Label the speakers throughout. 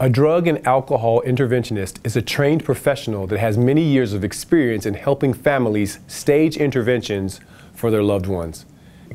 Speaker 1: A drug and alcohol interventionist is a trained professional that has many years of experience in helping families stage interventions for their loved ones.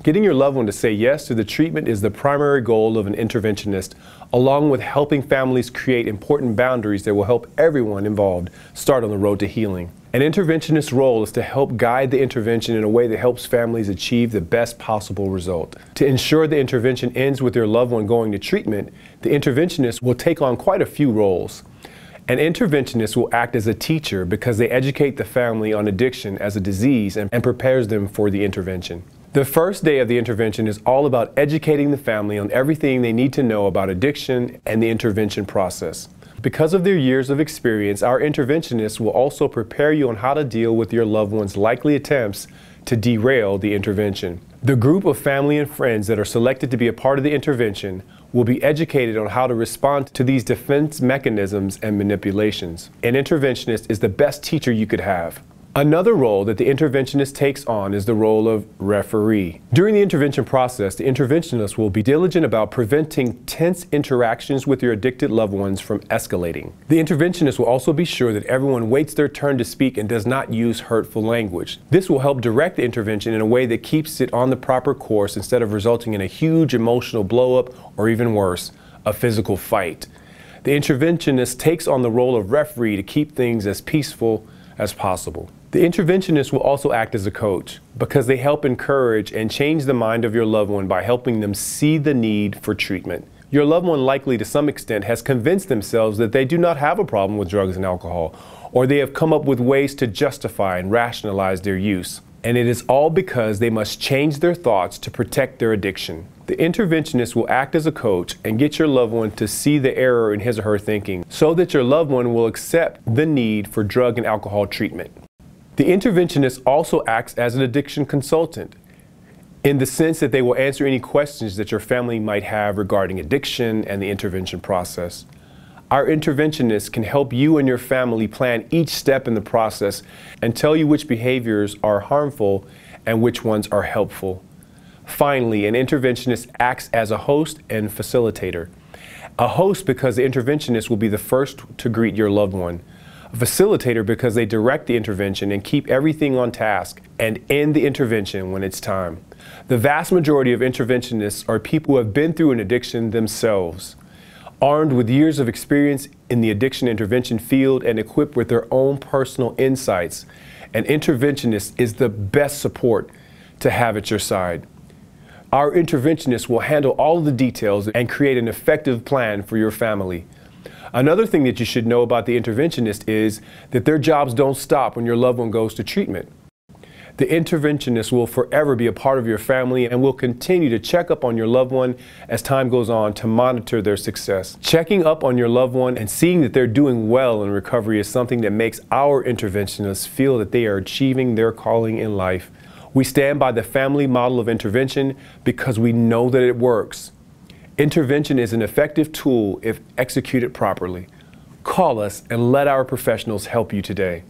Speaker 1: Getting your loved one to say yes to the treatment is the primary goal of an interventionist, along with helping families create important boundaries that will help everyone involved start on the road to healing. An interventionist's role is to help guide the intervention in a way that helps families achieve the best possible result. To ensure the intervention ends with your loved one going to treatment, the interventionist will take on quite a few roles. An interventionist will act as a teacher because they educate the family on addiction as a disease and, and prepares them for the intervention. The first day of the intervention is all about educating the family on everything they need to know about addiction and the intervention process. Because of their years of experience, our interventionists will also prepare you on how to deal with your loved one's likely attempts to derail the intervention. The group of family and friends that are selected to be a part of the intervention will be educated on how to respond to these defense mechanisms and manipulations. An interventionist is the best teacher you could have. Another role that the interventionist takes on is the role of referee. During the intervention process, the interventionist will be diligent about preventing tense interactions with your addicted loved ones from escalating. The interventionist will also be sure that everyone waits their turn to speak and does not use hurtful language. This will help direct the intervention in a way that keeps it on the proper course instead of resulting in a huge emotional blowup or even worse, a physical fight. The interventionist takes on the role of referee to keep things as peaceful as possible. The interventionist will also act as a coach because they help encourage and change the mind of your loved one by helping them see the need for treatment. Your loved one likely to some extent has convinced themselves that they do not have a problem with drugs and alcohol, or they have come up with ways to justify and rationalize their use. And it is all because they must change their thoughts to protect their addiction. The interventionist will act as a coach and get your loved one to see the error in his or her thinking so that your loved one will accept the need for drug and alcohol treatment. The interventionist also acts as an addiction consultant in the sense that they will answer any questions that your family might have regarding addiction and the intervention process. Our interventionists can help you and your family plan each step in the process and tell you which behaviors are harmful and which ones are helpful. Finally, an interventionist acts as a host and facilitator. A host because the interventionist will be the first to greet your loved one facilitator because they direct the intervention and keep everything on task and end the intervention when it's time. The vast majority of interventionists are people who have been through an addiction themselves, armed with years of experience in the addiction intervention field and equipped with their own personal insights. An interventionist is the best support to have at your side. Our interventionist will handle all the details and create an effective plan for your family. Another thing that you should know about the interventionist is that their jobs don't stop when your loved one goes to treatment. The interventionist will forever be a part of your family and will continue to check up on your loved one as time goes on to monitor their success. Checking up on your loved one and seeing that they're doing well in recovery is something that makes our interventionists feel that they are achieving their calling in life. We stand by the family model of intervention because we know that it works. Intervention is an effective tool if executed properly. Call us and let our professionals help you today.